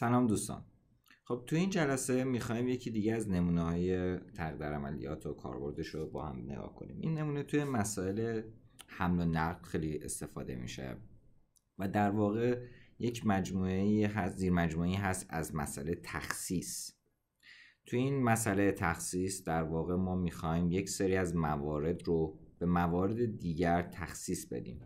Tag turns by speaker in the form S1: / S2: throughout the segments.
S1: سلام دوستان خب تو این جلسه میخوایم یکی دیگه از نمونه های تقدر عملیات و کاربردش رو با هم نگاه کنیم این نمونه توی مسائل حمل و نقل خیلی استفاده میشه و در واقع یک مجموعه هست زیر مجموعه هست از مسئله تخصیص تو این مسئله تخصیص در واقع ما میخوایم یک سری از موارد رو به موارد دیگر تخصیص بدیم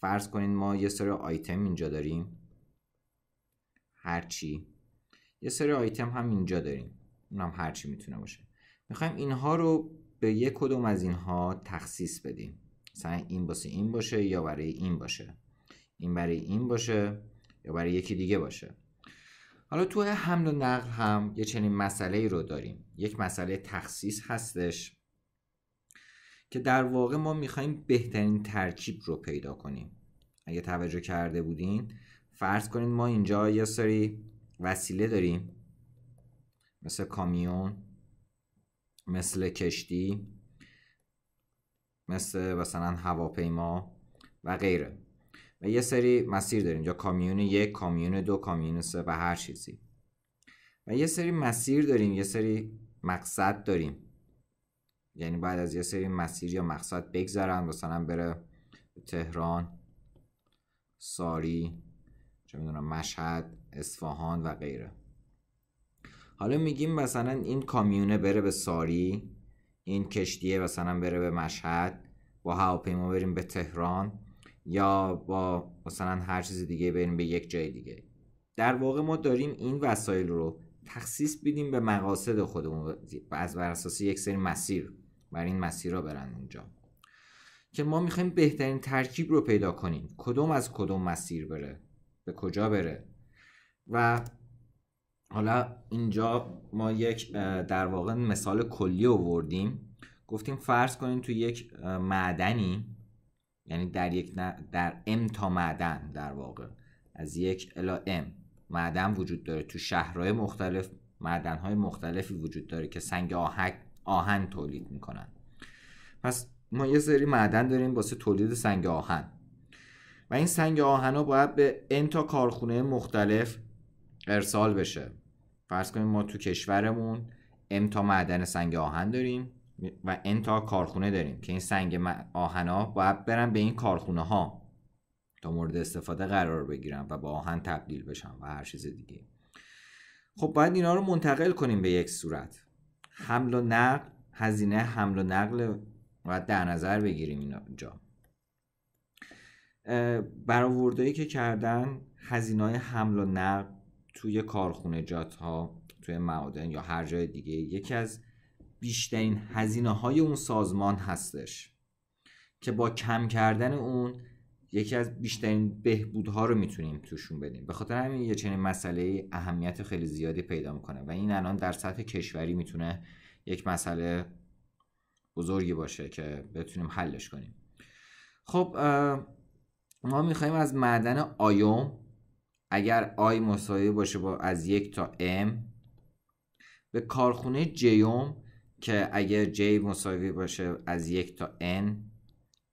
S1: فرض کنید ما یه سری آیتم اینجا داریم هرچی یه سری آیتم هم اینجا داریم هم هرچی میتونه باشه میخوایم اینها رو به یک کدوم از اینها تخصیص بدیم مثلا این باسه این باشه یا برای این باشه این برای این باشه یا برای یکی دیگه باشه حالا تو حمل و نقل هم یه چنین مسئله رو داریم یک مسئله تخصیص هستش که در واقع ما میخوایم بهترین ترکیب رو پیدا کنیم اگه توجه کرده بودین فرض کنید ما اینجا یه سری وسیله داریم مثل کامیون مثل کشتی مثل مثلا هواپیما و غیره و یه سری مسیر داریم یا کامیون یک کامیون دو کامیون سه و هر چیزی و یه سری مسیر داریم یه سری مقصد داریم یعنی بعد از یه سری مسیر یا مقصد بگذرن مثلا بره تهران ساری چه میدونم مشهد اصفهان و غیره حالا میگیم مثلا این کامیونه بره به ساری این کشتیه مثلا بره به مشهد با هواپیما بریم به تهران یا با مثلا هر چیز دیگه بریم به یک جای دیگه در واقع ما داریم این وسایل رو تخصیص بیدیم به مقاصد خودمون و از بر اساس یک سری مسیر بر این مسیر را برن اونجا که ما میخوایم بهترین ترکیب رو پیدا کنیم کدوم از کدوم مسیر بره به کجا بره و حالا اینجا ما یک در واقع مثال کلی آوردیم گفتیم فرض کنیم تو یک معدنی یعنی در یک در ام تا معدن در واقع از یک الا ام معدن وجود داره تو شهرهای مختلف معدنهای مختلفی وجود داره که سنگ آهن, آهن تولید میکنن پس ما یه سری معدن داریم واسه تولید سنگ آهن این سنگ آهنا باید به انتا کارخونه مختلف ارسال بشه فرض کنیم ما تو کشورمون انتا معدن سنگ آهن داریم و انتا کارخونه داریم که این سنگ ها باید برن به این کارخونه ها تا مورد استفاده قرار بگیرن و با آهن تبدیل بشن و هر چیز دیگه خب باید اینا رو منتقل کنیم به یک صورت حمل و نقل هزینه حمل و نقل باید در نظر بگیریم اینجا برآوردهایی که کردن هزینه حمل و نقل توی کارخونه جات ها توی معادن یا هر جای دیگه یکی از بیشترین هزینه های اون سازمان هستش که با کم کردن اون یکی از بیشترین بهبودها رو میتونیم توشون بدیم به خاطر همین یه چنین مسئله اهمیت خیلی زیادی پیدا میکنه و این الان در سطح کشوری میتونه یک مسئله بزرگی باشه که بتونیم حلش کنیم خب ما میخوایم از معدن آیوم اگر آی مساوی باشه با از یک تا ام به کارخونه جیوم که اگر جی مساوی باشه از یک تا ان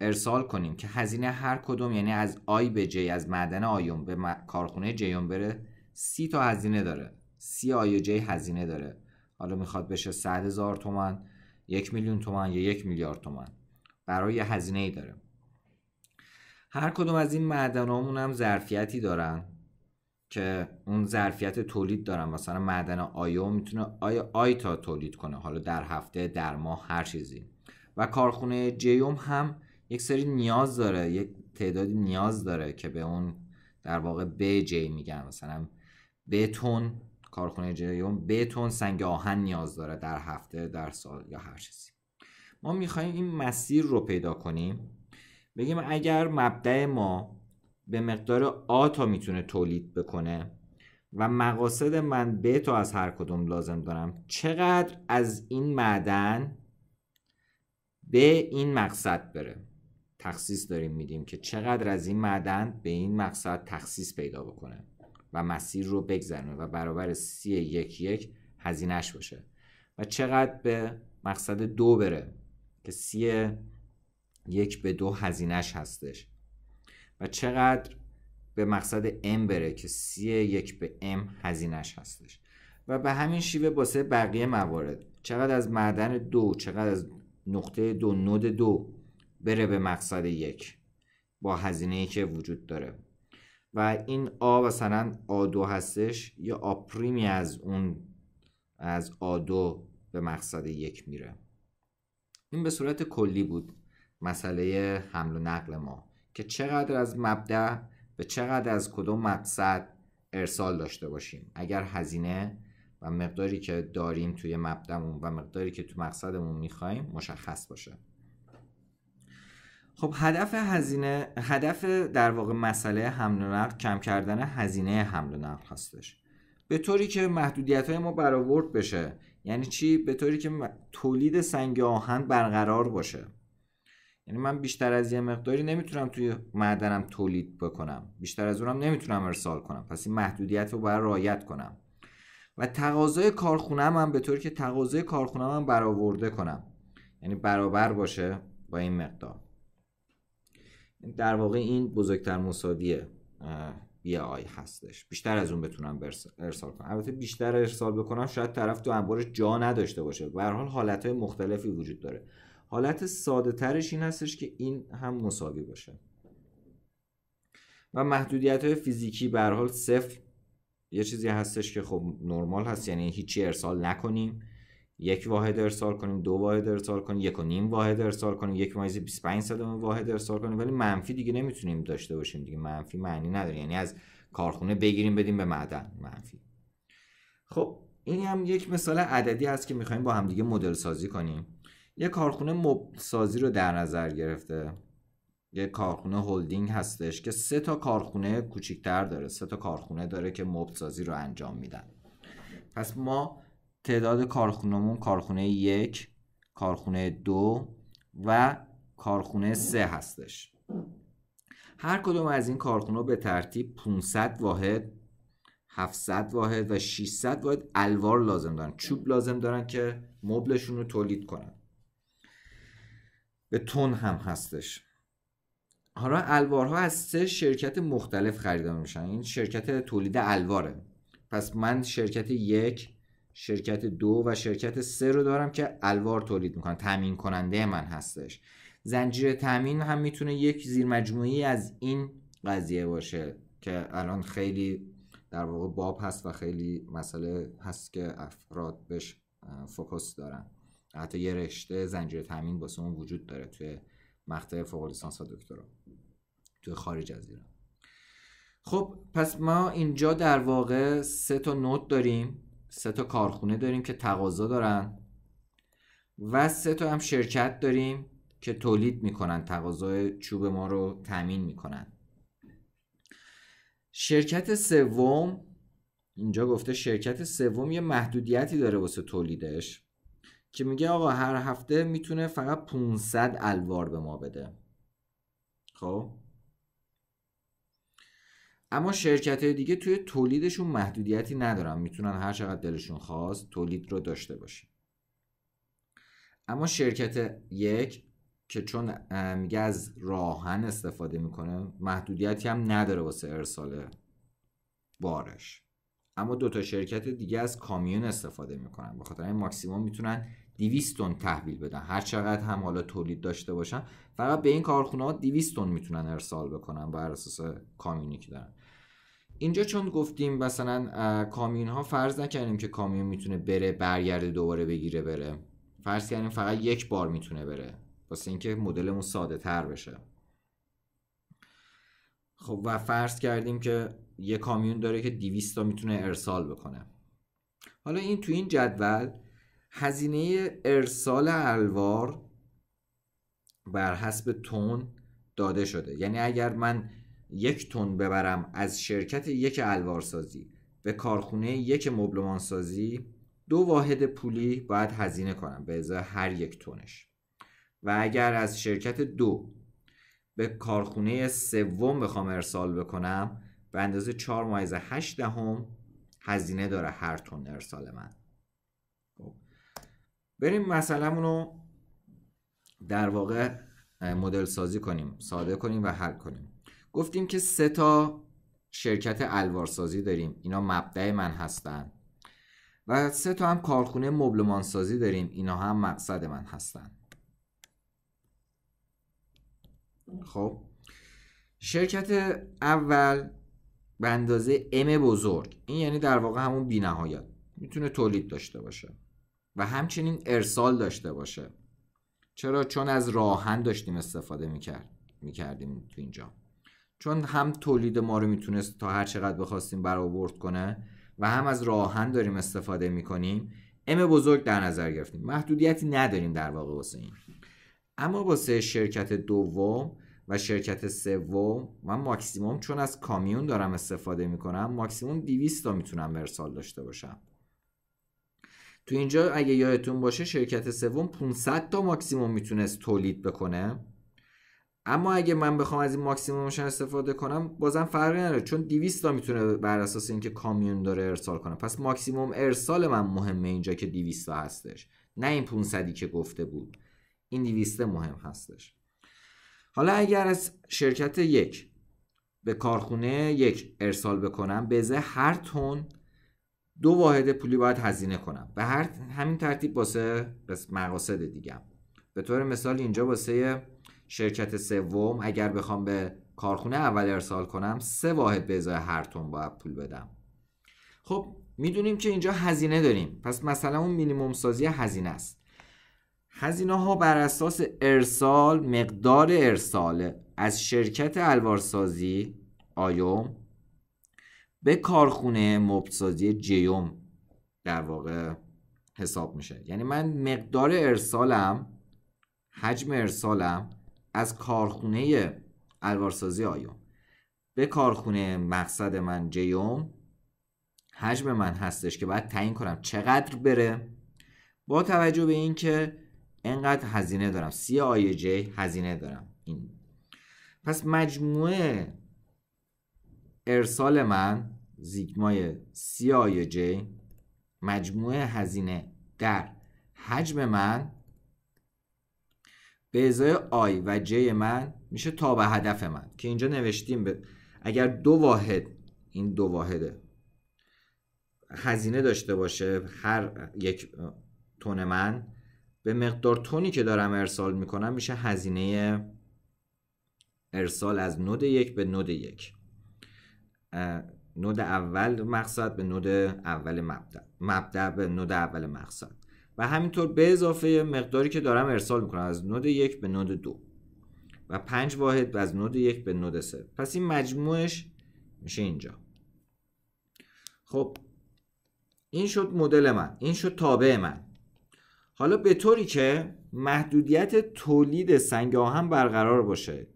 S1: ارسال کنیم که هزینه هر کدوم یعنی از آی به جی از معدن آیوم به م... کارخونه جیوم بره سی تا هزینه داره سی آی و جی هزینه داره حالا میخواد بشه 100 هزار تومن یک میلیون تومن یا یک میلیارد تومن برای هزینه ای داره هر کدوم از این معدنامون هم ظرفیتی دارن که اون ظرفیت تولید دارن مثلا معدن آیو میتونه آی تا تولید کنه حالا در هفته در ماه هر چیزی و کارخونه جیوم هم یک سری نیاز داره یک تعدادی نیاز داره که به اون در واقع به جی میگن مثلا بتون کارخونه جیوم بتون سنگ آهن نیاز داره در هفته در سال یا هر چیزی ما میخوایم این مسیر رو پیدا کنیم بگیم اگر مبدع ما به مقدار آ تا میتونه تولید بکنه و مقاصد من به تو از هر کدوم لازم دارم چقدر از این معدن به این مقصد بره تخصیص داریم میدیم که چقدر از این معدن به این مقصد تخصیص پیدا بکنه و مسیر رو بگذرنه و برابر سی یک یک هزینش باشه و چقدر به مقصد دو بره که سی یک به دو هزینهش هستش و چقدر به مقصد M بره که C یک به M هزینهش هستش و به همین شیوه باسه بقیه موارد چقدر از معدن دو چقدر از نقطه دو نود دو بره به مقصد یک با هزینه ای که وجود داره و این آ مثلا آ دو هستش یا آپریمی از اون از آ دو به مقصد یک میره این به صورت کلی بود مسئله حمل و نقل ما که چقدر از مبدع به چقدر از کدوم مقصد ارسال داشته باشیم اگر هزینه و مقداری که داریم توی مبدمون و مقداری که تو مقصدمون میخوایم مشخص باشه خب هدف هزینه هدف در واقع مسئله حمل و نقل کم کردن هزینه حمل و نقل هستش به طوری که محدودیت های ما برآورد بشه یعنی چی به طوری که تولید سنگ آهن برقرار باشه یعنی من بیشتر از یه مقداری نمیتونم توی معدنم تولید بکنم بیشتر از اونم نمیتونم ارسال کنم پس این محدودیت رو باید رعایت کنم و تقاضای کارخونم هم به طور که تقاضای کارخونم هم برآورده کنم یعنی برابر باشه با این مقدار در واقع این بزرگتر مساوی بی آی هستش بیشتر از اون بتونم ارسال کنم البته بیشتر ارسال بکنم شاید طرف تو انبارش جا نداشته باشه به حال حالتهای مختلفی وجود داره حالت ساده ترش این هستش که این هم مساوی باشه و محدودیت های فیزیکی به حال صفر یه چیزی هستش که خب نرمال هست یعنی هیچی ارسال نکنیم یک واحد ارسال کنیم دو واحد ارسال کنیم یک و نیم واحد ارسال کنیم یک مایز 25 صدم واحد ارسال کنیم ولی منفی دیگه نمیتونیم داشته باشیم دیگه منفی معنی نداره یعنی از کارخونه بگیریم بدیم به معدن منفی خب این هم یک مثال عددی هست که میخوایم با همدیگه مدل سازی کنیم یه کارخونه مبل سازی رو در نظر گرفته یه کارخونه هلدینگ هستش که سه تا کارخونه کوچیکتر داره سه تا کارخونه داره که مبل سازی رو انجام میدن پس ما تعداد کارخونهمون کارخونه یک کارخونه دو و کارخونه سه هستش هر کدوم از این کارخونه به ترتیب 500 واحد 700 واحد و 600 واحد الوار لازم دارن چوب لازم دارن که مبلشون رو تولید کنن به تون هم هستش حالا الوارها از سه شرکت مختلف خریدار میشن این شرکت تولید الواره پس من شرکت یک شرکت دو و شرکت سه رو دارم که الوار تولید میکنن تامین کننده من هستش زنجیره تامین هم میتونه یک زیرمجموعی از این قضیه باشه که الان خیلی در واقع باب هست و خیلی مسئله هست که افراد بهش فوکس دارن حتی یه رشته زنجیره تامین واسه اون وجود داره توی مقطع فوق لیسانس دکترا توی خارج از ایران خب پس ما اینجا در واقع سه تا نوت داریم سه تا کارخونه داریم که تقاضا دارن و سه تا هم شرکت داریم که تولید میکنن تقاضای چوب ما رو تامین میکنن شرکت سوم اینجا گفته شرکت سوم یه محدودیتی داره واسه تولیدش که میگه آقا هر هفته میتونه فقط 500 الوار به ما بده خب اما شرکت های دیگه توی تولیدشون محدودیتی ندارن میتونن هر چقدر دلشون خواست تولید رو داشته باشین اما شرکت یک که چون میگه از راهن استفاده میکنه محدودیتی هم نداره واسه ارسال بارش اما دو تا شرکت دیگه از کامیون استفاده میکنن به خاطر این ماکسیموم میتونن 200 تن تحویل بدن هر چقدر هم حالا تولید داشته باشن فقط به این کارخونه ها 200 تن میتونن ارسال بکنن بر اساس کامیونی که دارن اینجا چون گفتیم مثلا کامیون ها فرض نکردیم که کامیون میتونه بره برگرده دوباره بگیره بره فرض کردیم فقط یک بار میتونه بره واسه اینکه مدلمون ساده تر بشه خب و فرض کردیم که یه کامیون داره که 200 تا میتونه ارسال بکنه حالا این تو این جدول هزینه ارسال الوار بر حسب تون داده شده یعنی اگر من یک تون ببرم از شرکت یک الوارسازی به کارخونه یک مبلمانسازی دو واحد پولی باید هزینه کنم به ازای هر یک تونش و اگر از شرکت دو به کارخونه سوم بخوام ارسال بکنم به اندازه 4 مایز 8 دهم هزینه داره هر تون ارسال من خب. بریم مثلا رو در واقع مدل سازی کنیم ساده کنیم و حل کنیم گفتیم که سه تا شرکت سازی داریم اینا مبدع من هستن و سه تا هم کارخونه مبلمان سازی داریم اینا هم مقصد من هستن خب شرکت اول به اندازه ام بزرگ این یعنی در واقع همون بی نهایت میتونه تولید داشته باشه و همچنین ارسال داشته باشه چرا چون از راهن داشتیم استفاده میکرد میکردیم تو اینجا چون هم تولید ما رو میتونست تا هر چقدر بخواستیم برآورد کنه و هم از راهن داریم استفاده میکنیم ام بزرگ در نظر گرفتیم محدودیتی نداریم در واقع واسه این اما واسه شرکت دوم و شرکت سوم من ماکسیموم چون از کامیون دارم استفاده میکنم ماکسیموم 200 تا میتونم ارسال داشته باشم تو اینجا اگه یادتون باشه شرکت سوم 500 تا ماکسیموم میتونست تولید بکنه اما اگه من بخوام از این ماکسیمومش استفاده کنم بازم فرقی نداره چون 200 تا میتونه بر اساس اینکه کامیون داره ارسال کنه پس ماکسیموم ارسال من مهمه اینجا که 200 تا هستش نه این 500 که گفته بود این 200 مهم هستش حالا اگر از شرکت یک به کارخونه یک ارسال بکنم بزه هر تون دو واحد پولی باید هزینه کنم به هر همین ترتیب واسه مقاصد دیگم به طور مثال اینجا واسه شرکت سوم اگر بخوام به کارخونه اول ارسال کنم سه واحد به ازای هر تون باید پول بدم خب میدونیم که اینجا هزینه داریم پس مثلا اون مینیموم سازی هزینه است هزینه ها بر اساس ارسال مقدار ارسال از شرکت الوارسازی آیوم به کارخونه مبتسازی جیوم در واقع حساب میشه یعنی من مقدار ارسالم حجم ارسالم از کارخونه الوارسازی آیوم به کارخونه مقصد من جیوم حجم من هستش که باید تعیین کنم چقدر بره با توجه به اینکه انقدر هزینه دارم سی آی جی هزینه دارم این پس مجموعه ارسال من زیگمای سی آی جی مجموعه هزینه در حجم من به ازای آی و جی من میشه تا به هدف من که اینجا نوشتیم به اگر دو واحد این دو واحده هزینه داشته باشه هر یک تون من به مقدار تونی که دارم ارسال میکنم میشه هزینه ارسال از نود یک به نود یک نود اول مقصد به نود اول مبدع مبدع به نود اول مقصد و همینطور به اضافه مقداری که دارم ارسال میکنم از نود یک به نود دو و پنج واحد از نود یک به نود سه پس این مجموعش میشه اینجا خب این شد مدل من این شد تابع من حالا به طوری که محدودیت تولید سنگ آهن برقرار باشه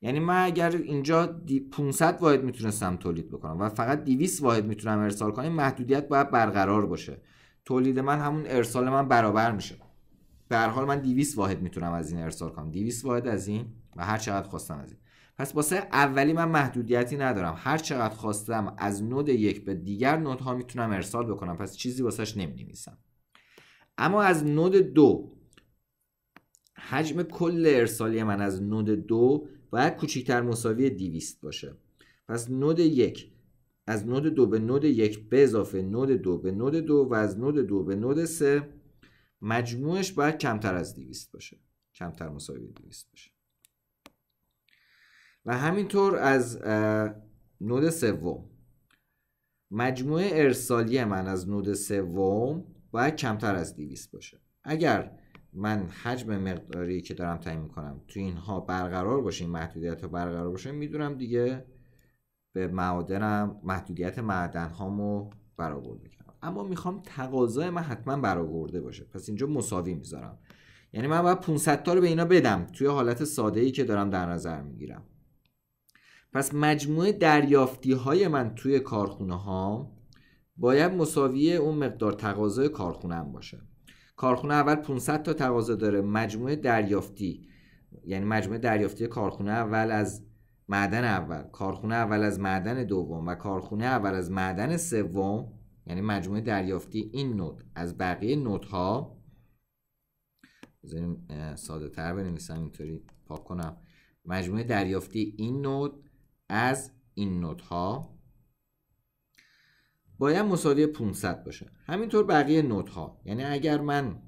S1: یعنی من اگر اینجا 500 واحد میتونستم تولید بکنم و فقط 200 واحد میتونم ارسال کنم محدودیت باید برقرار باشه تولید من همون ارسال من برابر میشه به هر حال من 200 واحد میتونم از این ارسال کنم 200 واحد از این و هر چقدر خواستم از این پس واسه اولی من محدودیتی ندارم هر چقدر خواستم از نود یک به دیگر نودها میتونم ارسال بکنم پس چیزی واسش نمی اما از نود 2 حجم کل ارسالی من از نود 2 باید کوچکتر مساوی 200 باشه. پس نود 1 از نود 2 به نود 1 به اضافه نود 2 به نود 2 از نود 2 به نود 3 مجموعش باید کمتر از 200 باشه. کمتر مساوی 200 باشه. و همین از نود سوم مجموعه ارسالی من از نود سوم باید کمتر از 200 باشه اگر من حجم مقداری که دارم تعیین میکنم تو اینها برقرار باشه این محدودیت ها برقرار باشه میدونم دیگه به معادنم محدودیت معدن هامو برآورده کنم اما میخوام تقاضای من حتما برآورده باشه پس اینجا مساوی میذارم یعنی من باید 500 تا رو به اینا بدم توی حالت ساده ای که دارم در نظر میگیرم پس مجموع دریافتی های من توی کارخونه باید مساوی اون مقدار تقاضای هم باشه کارخونه اول 500 تا تقاضا داره مجموعه دریافتی یعنی مجموعه دریافتی کارخونه اول از معدن اول کارخونه اول از معدن دوم و کارخونه اول از معدن سوم یعنی مجموعه دریافتی این نوت از بقیه نودها، ها بذاریم ساده تر بنویسم اینطوری پاک کنم مجموعه دریافتی این نوت از این نودها، باید مساوی 500 باشه همینطور بقیه نوت ها یعنی اگر من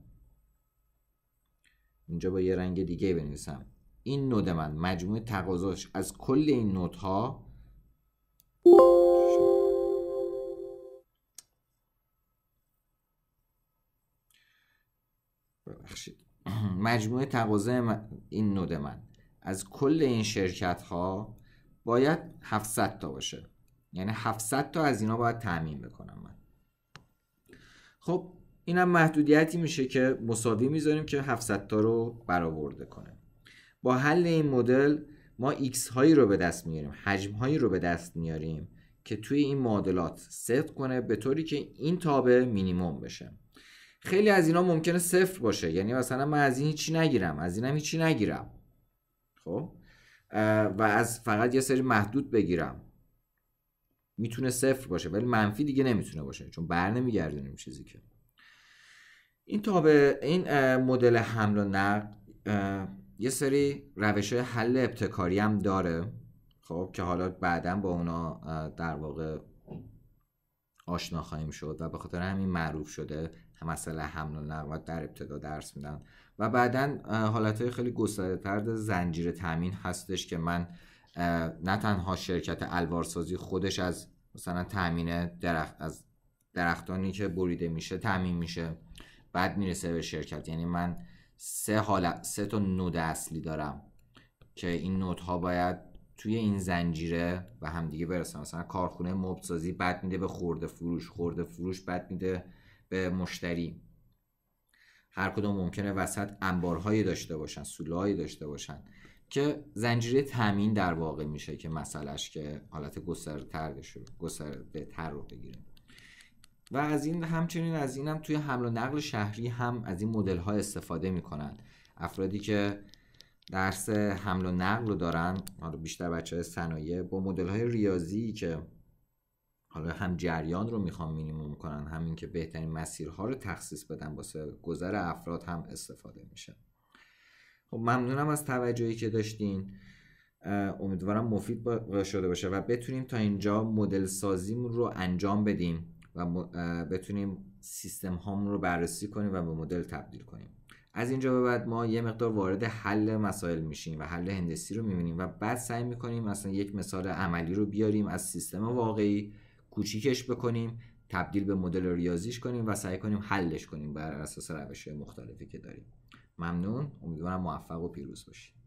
S1: اینجا با یه رنگ دیگه بنویسم این نود من مجموع تقاضاش از کل این نوت ها ببخشید مجموع تقاضا این نود من از کل این شرکت ها باید 700 تا باشه یعنی 700 تا از اینا باید تعمین بکنم من خب اینم محدودیتی میشه که مساوی میذاریم که 700 تا رو برآورده کنه با حل این مدل ما x هایی رو به دست میاریم حجم هایی رو به دست میاریم که توی این معادلات صفر کنه به طوری که این تابع مینیمم بشه خیلی از اینا ممکنه صفر باشه یعنی مثلا من از این هیچی نگیرم از اینم هیچی نگیرم خب و از فقط یه سری محدود بگیرم میتونه صفر باشه ولی منفی دیگه نمیتونه باشه چون بر نمیگردونیم چیزی که این تابع این مدل حمل و نقل یه سری روش حل ابتکاری هم داره خب که حالا بعدا با اونا در واقع آشنا خواهیم شد و به خاطر همین معروف شده مثلا حمل و و در ابتدا درس میدن و بعدا حالتهای خیلی گسترده تر زنجیره تامین هستش که من نه تنها شرکت الوارسازی خودش از مثلا تامین درخت از درختانی که بریده میشه تامین میشه بعد میرسه به شرکت یعنی من سه حال سه تا نود اصلی دارم که این نودها باید توی این زنجیره و همدیگه برسن مثلا کارخونه مبسازی بعد میده به خورده فروش خورده فروش بعد میده به مشتری هر کدوم ممکنه وسط انبارهایی داشته باشن سولهایی داشته باشن که زنجیره تامین در واقع میشه که مسئلهش که حالت گسترده گسترده تر رو بگیره و از این همچنین از این هم توی حمل و نقل شهری هم از این مدل ها استفاده میکنن افرادی که درس حمل و نقل رو دارن بیشتر بچه های صنایع با مدل های ریاضی که حالا هم جریان رو میخوان مینیموم کنن همین که بهترین مسیرها رو تخصیص بدن واسه گذر افراد هم استفاده میشه خب ممنونم از توجهی که داشتین امیدوارم مفید شده باشه و بتونیم تا اینجا مدل سازیمون رو انجام بدیم و بتونیم سیستم هامون رو بررسی کنیم و به مدل تبدیل کنیم از اینجا به بعد ما یه مقدار وارد حل مسائل میشیم و حل هندسی رو میبینیم و بعد سعی میکنیم مثلا یک مثال عملی رو بیاریم از سیستم واقعی کوچیکش بکنیم تبدیل به مدل ریاضیش کنیم و سعی کنیم حلش کنیم بر اساس روش مختلفی که داریم ممنون امیدوارم موفق و پیروز باشید